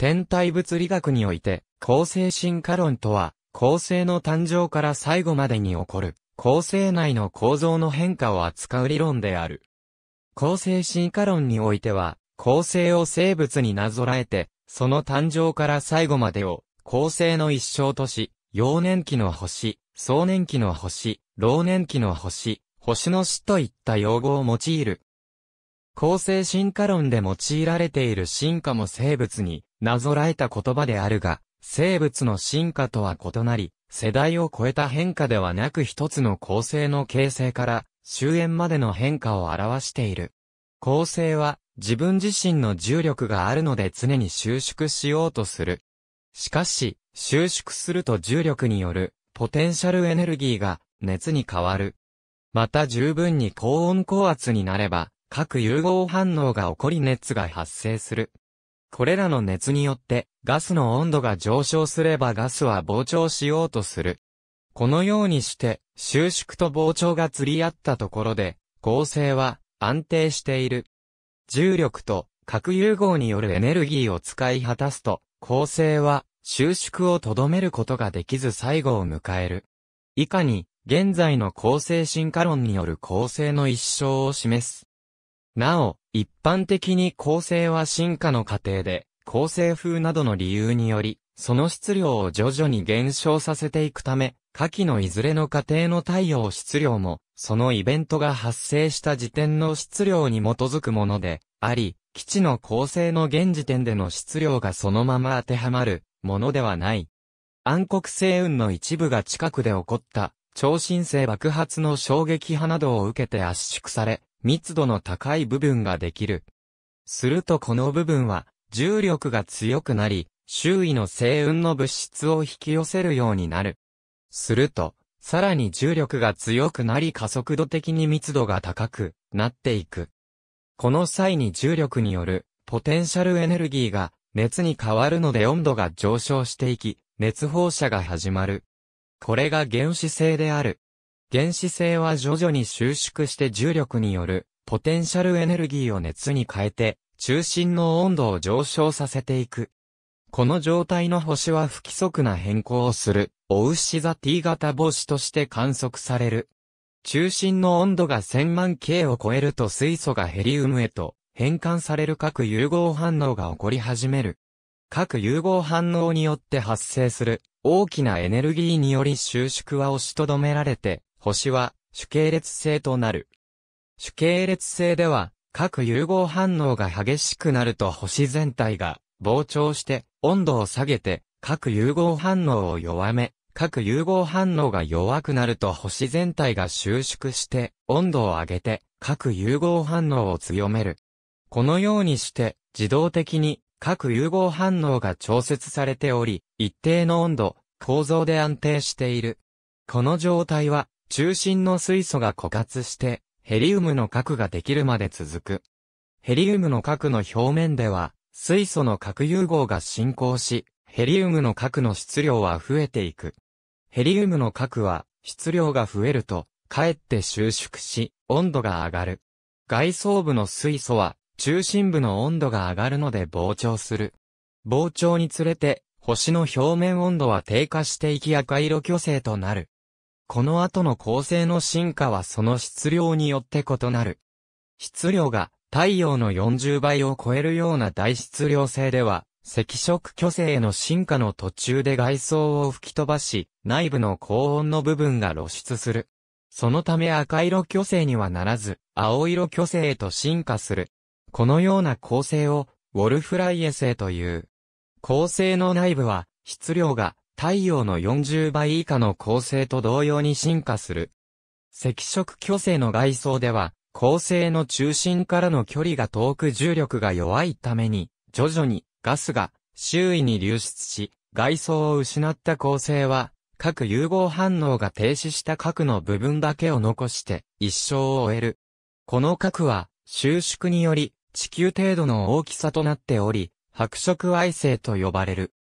天体物理学において、恒星進化論とは、恒星の誕生から最後までに起こる、構成内の構造の変化を扱う理論である。公正進化論においては、恒星を生物になぞらえて、その誕生から最後までを、恒星の一生とし、幼年期の星、壮年期の星、老年期の星、星の死といった用語を用いる。構成進化論で用いられている進化も生物になぞらえた言葉であるが、生物の進化とは異なり、世代を超えた変化ではなく一つの構成の形成から終焉までの変化を表している。構成は自分自身の重力があるので常に収縮しようとする。しかし、収縮すると重力によるポテンシャルエネルギーが熱に変わる。また十分に高温高圧になれば、核融合反応が起こり熱が発生する。これらの熱によって、ガスの温度が上昇すればガスは膨張しようとする。このようにして、収縮と膨張が釣り合ったところで、構成は安定している。重力と核融合によるエネルギーを使い果たすと、構成は収縮をとどめることができず最後を迎える。以下に、現在の構成進化論による構成の一生を示す。なお、一般的に構成は進化の過程で、構成風などの理由により、その質量を徐々に減少させていくため、下記のいずれの過程の太陽質量も、そのイベントが発生した時点の質量に基づくもので、あり、基地の構成の現時点での質量がそのまま当てはまる、ものではない。暗黒星雲の一部が近くで起こった、超新星爆発の衝撃波などを受けて圧縮され、密度の高い部分ができる。するとこの部分は、重力が強くなり、周囲の星雲の物質を引き寄せるようになる。すると、さらに重力が強くなり加速度的に密度が高くなっていく。この際に重力によるポテンシャルエネルギーが熱に変わるので温度が上昇していき、熱放射が始まる。これが原子性である。原子性は徐々に収縮して重力によるポテンシャルエネルギーを熱に変えて中心の温度を上昇させていく。この状態の星は不規則な変更をする、オウシザ T 型星として観測される。中心の温度が1000万 K を超えると水素がヘリウムへと変換される各融合反応が起こり始める。各融合反応によって発生する大きなエネルギーにより収縮は押しとどめられて星は主系列性となる。主系列性では、各融合反応が激しくなると星全体が膨張して温度を下げて各融合反応を弱め、各融合反応が弱くなると星全体が収縮して温度を上げて各融合反応を強める。このようにして自動的に各融合反応が調節されており、一定の温度、構造で安定している。この状態は中心の水素が枯渇して、ヘリウムの核ができるまで続く。ヘリウムの核の表面では、水素の核融合が進行し、ヘリウムの核の質量は増えていく。ヘリウムの核は、質量が増えると、かえって収縮し、温度が上がる。外装部の水素は、中心部の温度が上がるので膨張する。膨張につれて、星の表面温度は低下していき赤色巨星となる。この後の構成の進化はその質量によって異なる。質量が太陽の40倍を超えるような大質量性では、赤色巨星の進化の途中で外装を吹き飛ばし、内部の高温の部分が露出する。そのため赤色巨星にはならず、青色巨星へと進化する。このような構成を、ウォルフライエ星という。構成の内部は、質量が太陽の40倍以下の恒星と同様に進化する。赤色巨星の外装では、恒星の中心からの距離が遠く重力が弱いために、徐々にガスが周囲に流出し、外装を失った恒星は、核融合反応が停止した核の部分だけを残して一生を終える。この核は収縮により地球程度の大きさとなっており、白色矮星と呼ばれる。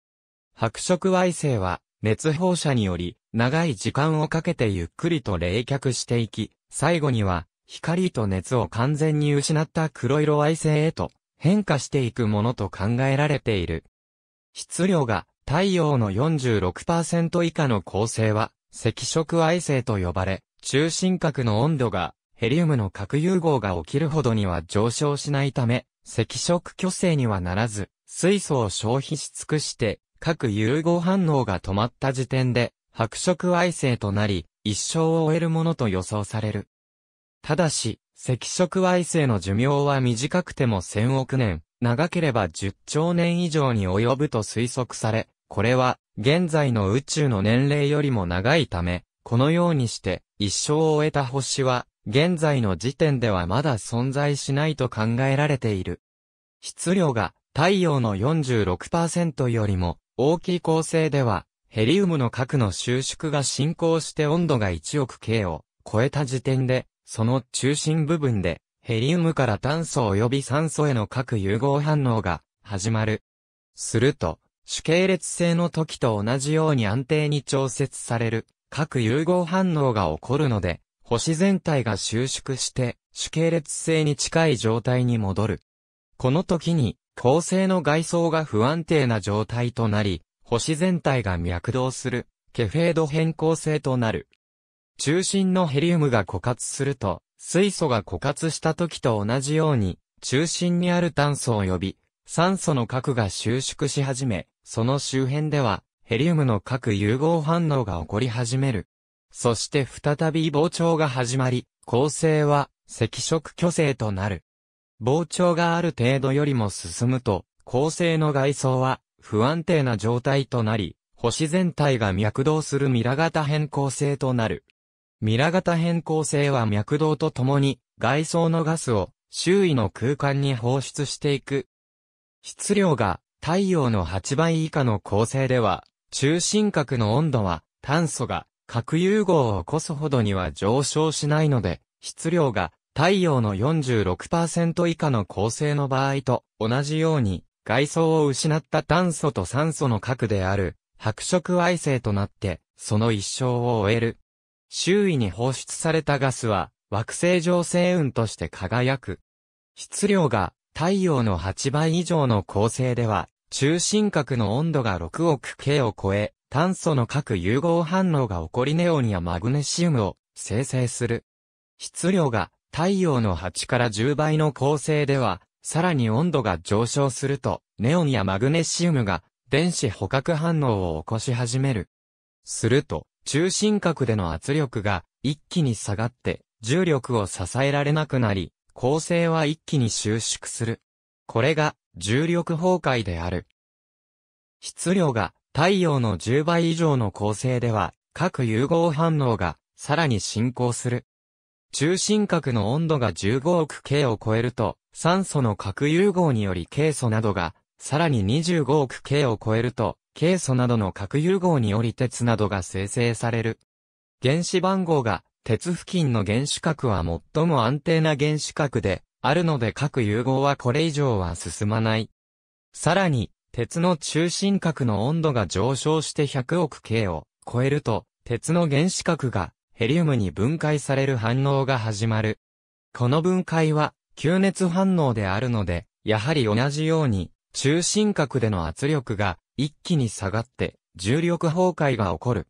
白色矮星は、熱放射により、長い時間をかけてゆっくりと冷却していき、最後には、光と熱を完全に失った黒色矮星へと変化していくものと考えられている。質量が太陽の46%以下の構成は赤色矮星と呼ばれ、中心核の温度がヘリウムの核融合が起きるほどには上昇しないため、赤色巨星にはならず、水素を消費し尽くして各融合反応が止まった時点で、白色矮星となり、一生を終えるものと予想される。ただし、赤色矮星の寿命は短くても千億年、長ければ十兆年以上に及ぶと推測され、これは、現在の宇宙の年齢よりも長いため、このようにして、一生を終えた星は、現在の時点ではまだ存在しないと考えられている。質量が太陽の46%よりも大きい構成では、ヘリウムの核の収縮が進行して温度が1億 K を超えた時点で、その中心部分で、ヘリウムから炭素及び酸素への核融合反応が始まる。すると、主系列性の時と同じように安定に調節される核融合反応が起こるので、星全体が収縮して主系列性に近い状態に戻る。この時に恒星の外装が不安定な状態となり、星全体が脈動する、ケフェード変更性となる。中心のヘリウムが枯渇すると、水素が枯渇した時と同じように、中心にある炭素を呼び、酸素の核が収縮し始め、その周辺では、ヘリウムの核融合反応が起こり始める。そして再び膨張が始まり、恒星は赤色巨星となる。膨張がある程度よりも進むと、恒星の外装は不安定な状態となり、星全体が脈動するミラ型変更性となる。ミラ型変更性は脈動とともに外装のガスを周囲の空間に放出していく。質量が太陽の8倍以下の構成では、中心核の温度は炭素が核融合を起こすほどには上昇しないので、質量が太陽の46%以下の構成の場合と同じように、外装を失った炭素と酸素の核である、白色矮星となって、その一生を終える。周囲に放出されたガスは、惑星上星雲として輝く。質量が太陽の8倍以上の構成では、中心核の温度が6億 K を超え、炭素の核融合反応が起こりネオンやマグネシウムを生成する。質量が太陽の8から10倍の構成では、さらに温度が上昇すると、ネオンやマグネシウムが電子捕獲反応を起こし始める。すると、中心核での圧力が一気に下がって、重力を支えられなくなり、構成は一気に収縮する。これが重力崩壊である。質量が太陽の10倍以上の構成では、核融合反応がさらに進行する。中心核の温度が15億 K を超えると、酸素の核融合によりケイ素などが、さらに25億 K を超えると、ケイ素などの核融合により鉄などが生成される。原子番号が、鉄付近の原子核は最も安定な原子核で、あるので核融合はこれ以上は進まない。さらに、鉄の中心核の温度が上昇して100億 K を超えると、鉄の原子核がヘリウムに分解される反応が始まる。この分解は、吸熱反応であるので、やはり同じように、中心核での圧力が一気に下がって、重力崩壊が起こる。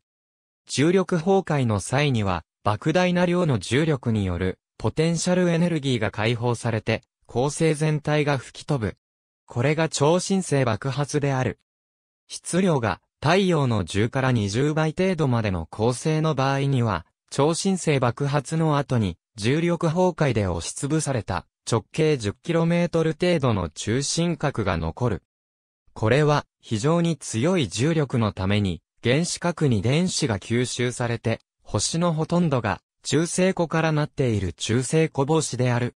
重力崩壊の際には、莫大な量の重力による、ポテンシャルエネルギーが解放されて、恒星全体が吹き飛ぶ。これが超新星爆発である。質量が太陽の10から20倍程度までの恒星の場合には、超新星爆発の後に、重力崩壊で押しつぶされた、直径 10km 程度の中心核が残る。これは、非常に強い重力のために、原子核に電子が吸収されて、星のほとんどが、中性子からなっている中性子帽子である。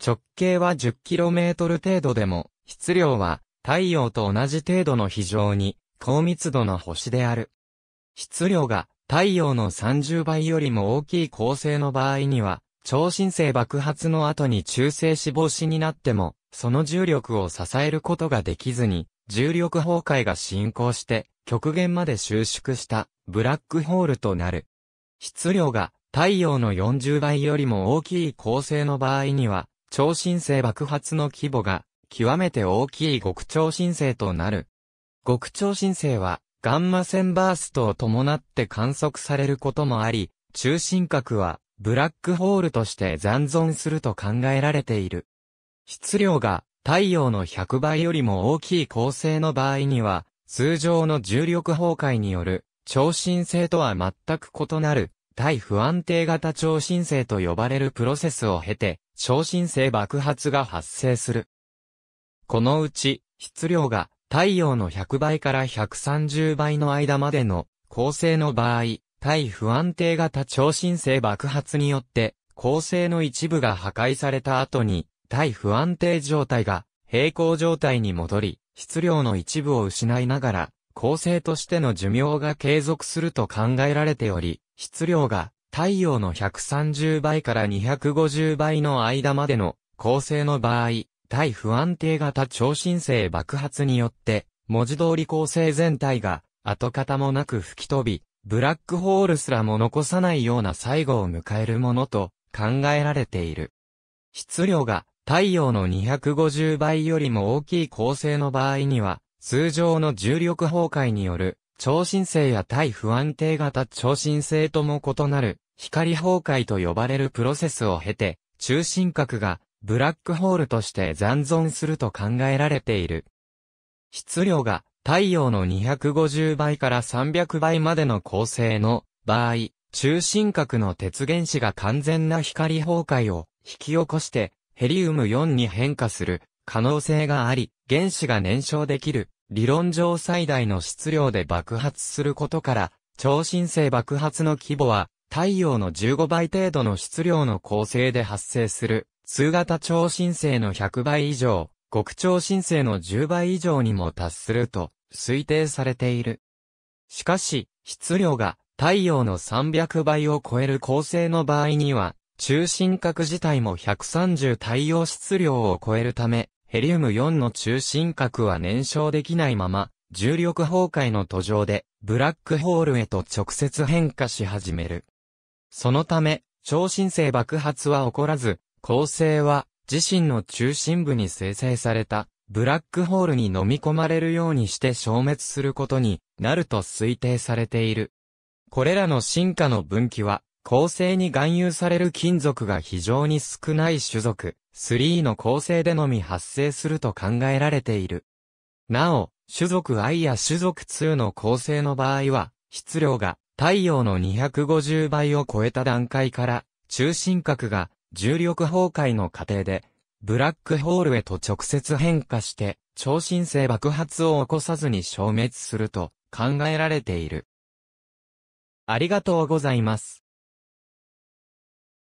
直径は 10km 程度でも、質量は太陽と同じ程度の非常に高密度の星である。質量が太陽の30倍よりも大きい恒星の場合には、超新星爆発の後に中性死亡死になっても、その重力を支えることができずに、重力崩壊が進行して、極限まで収縮したブラックホールとなる。質量が太陽の40倍よりも大きい恒星の場合には、超新星爆発の規模が極めて大きい極超新星となる。極超新星はガンマ線バーストを伴って観測されることもあり、中心核はブラックホールとして残存すると考えられている。質量が太陽の100倍よりも大きい構成の場合には、通常の重力崩壊による超新星とは全く異なる、対不安定型超新星と呼ばれるプロセスを経て、超新星爆発が発生する。このうち、質量が太陽の100倍から130倍の間までの構成の場合、対不安定型超新星爆発によって構成の一部が破壊された後に対不安定状態が平行状態に戻り、質量の一部を失いながら、構成としての寿命が継続すると考えられており、質量が太陽の130倍から250倍の間までの構成の場合、対不安定型超新星爆発によって、文字通り構成全体が跡形もなく吹き飛び、ブラックホールすらも残さないような最後を迎えるものと考えられている。質量が太陽の250倍よりも大きい構成の場合には、通常の重力崩壊による超新星や対不安定型超新星とも異なる光崩壊と呼ばれるプロセスを経て、中心核がブラックホールとして残存すると考えられている。質量が太陽の250倍から300倍までの構成の場合、中心核の鉄原子が完全な光崩壊を引き起こしてヘリウム4に変化する可能性があり、原子が燃焼できる理論上最大の質量で爆発することから、超新星爆発の規模は太陽の15倍程度の質量の構成で発生する通型超新星の100倍以上、極超新星の10倍以上にも達すると推定されている。しかし、質量が太陽の300倍を超える構成の場合には、中心核自体も130太陽質量を超えるため、ヘリウム4の中心核は燃焼できないまま、重力崩壊の途上で、ブラックホールへと直接変化し始める。そのため、超新星爆発は起こらず、恒星は自身の中心部に生成されたブラックホールに飲み込まれるようにして消滅することになると推定されている。これらの進化の分岐は、恒星に含有される金属が非常に少ない種族、3の構成でのみ発生すると考えられている。なお、種族 I や種族2の構成の場合は、質量が太陽の250倍を超えた段階から、中心核が重力崩壊の過程で、ブラックホールへと直接変化して、超新星爆発を起こさずに消滅すると考えられている。ありがとうございます。